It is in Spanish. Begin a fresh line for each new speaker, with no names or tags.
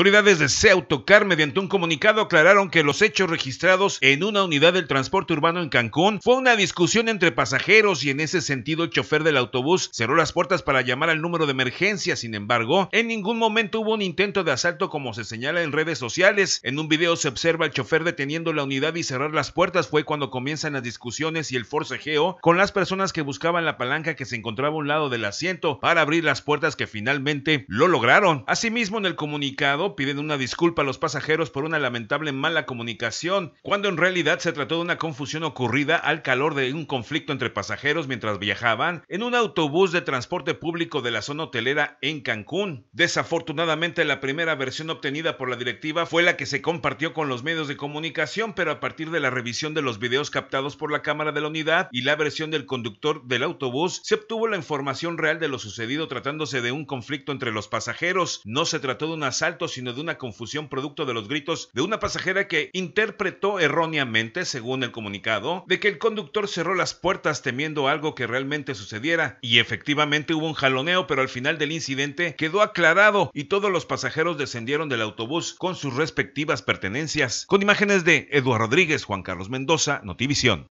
Autoridades de autocar mediante un comunicado, aclararon que los hechos registrados en una unidad del transporte urbano en Cancún fue una discusión entre pasajeros y en ese sentido el chofer del autobús cerró las puertas para llamar al número de emergencia. Sin embargo, en ningún momento hubo un intento de asalto como se señala en redes sociales. En un video se observa el chofer deteniendo la unidad y cerrar las puertas. Fue cuando comienzan las discusiones y el forcejeo con las personas que buscaban la palanca que se encontraba a un lado del asiento para abrir las puertas que finalmente lo lograron. Asimismo, en el comunicado piden una disculpa a los pasajeros por una lamentable mala comunicación, cuando en realidad se trató de una confusión ocurrida al calor de un conflicto entre pasajeros mientras viajaban en un autobús de transporte público de la zona hotelera en Cancún. Desafortunadamente la primera versión obtenida por la directiva fue la que se compartió con los medios de comunicación, pero a partir de la revisión de los videos captados por la cámara de la unidad y la versión del conductor del autobús, se obtuvo la información real de lo sucedido tratándose de un conflicto entre los pasajeros. No se trató de un asalto, sino sino de una confusión producto de los gritos de una pasajera que interpretó erróneamente, según el comunicado, de que el conductor cerró las puertas temiendo algo que realmente sucediera. Y efectivamente hubo un jaloneo, pero al final del incidente quedó aclarado y todos los pasajeros descendieron del autobús con sus respectivas pertenencias. Con imágenes de Eduardo Rodríguez, Juan Carlos Mendoza, Notivisión.